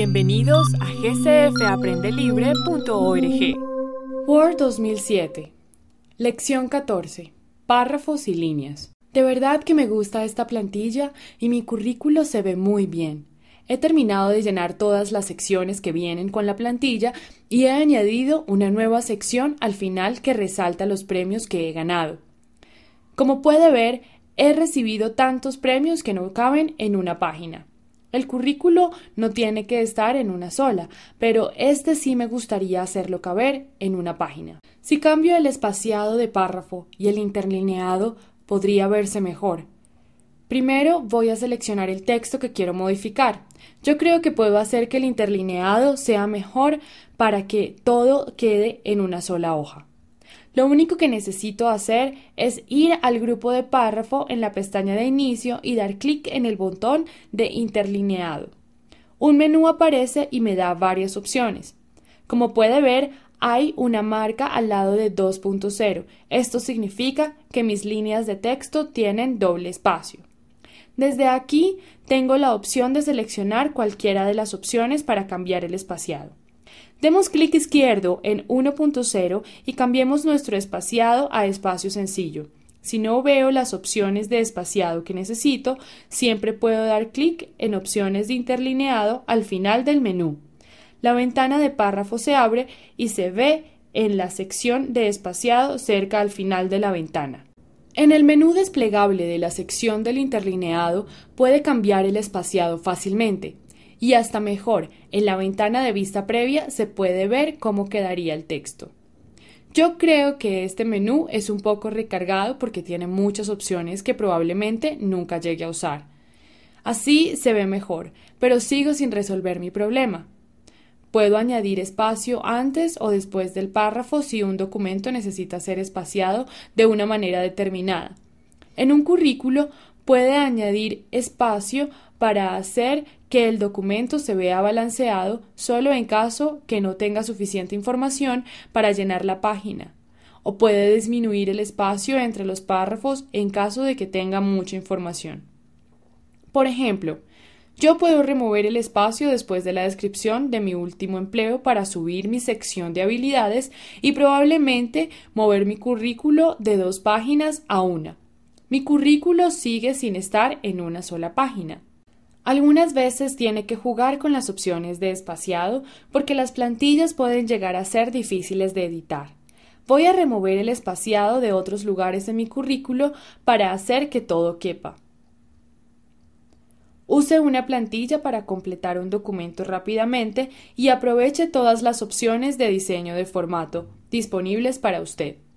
Bienvenidos a gcfaprendelibre.org. Word 2007. Lección 14. Párrafos y líneas. De verdad que me gusta esta plantilla y mi currículo se ve muy bien. He terminado de llenar todas las secciones que vienen con la plantilla y he añadido una nueva sección al final que resalta los premios que he ganado. Como puede ver, he recibido tantos premios que no caben en una página. El currículo no tiene que estar en una sola, pero este sí me gustaría hacerlo caber en una página. Si cambio el espaciado de párrafo y el interlineado, podría verse mejor. Primero voy a seleccionar el texto que quiero modificar. Yo creo que puedo hacer que el interlineado sea mejor para que todo quede en una sola hoja. Lo único que necesito hacer es ir al grupo de párrafo en la pestaña de inicio y dar clic en el botón de interlineado. Un menú aparece y me da varias opciones. Como puede ver, hay una marca al lado de 2.0. Esto significa que mis líneas de texto tienen doble espacio. Desde aquí tengo la opción de seleccionar cualquiera de las opciones para cambiar el espaciado. Demos clic izquierdo en 1.0 y cambiemos nuestro espaciado a espacio sencillo. Si no veo las opciones de espaciado que necesito, siempre puedo dar clic en opciones de interlineado al final del menú. La ventana de párrafo se abre y se ve en la sección de espaciado cerca al final de la ventana. En el menú desplegable de la sección del interlineado puede cambiar el espaciado fácilmente y hasta mejor, en la ventana de vista previa se puede ver cómo quedaría el texto. Yo creo que este menú es un poco recargado porque tiene muchas opciones que probablemente nunca llegue a usar. Así se ve mejor, pero sigo sin resolver mi problema. Puedo añadir espacio antes o después del párrafo si un documento necesita ser espaciado de una manera determinada. En un currículo puede añadir espacio para hacer que el documento se vea balanceado solo en caso que no tenga suficiente información para llenar la página, o puede disminuir el espacio entre los párrafos en caso de que tenga mucha información. Por ejemplo, yo puedo remover el espacio después de la descripción de mi último empleo para subir mi sección de habilidades y probablemente mover mi currículo de dos páginas a una mi currículo sigue sin estar en una sola página. Algunas veces tiene que jugar con las opciones de espaciado porque las plantillas pueden llegar a ser difíciles de editar. Voy a remover el espaciado de otros lugares de mi currículo para hacer que todo quepa. Use una plantilla para completar un documento rápidamente y aproveche todas las opciones de diseño de formato disponibles para usted.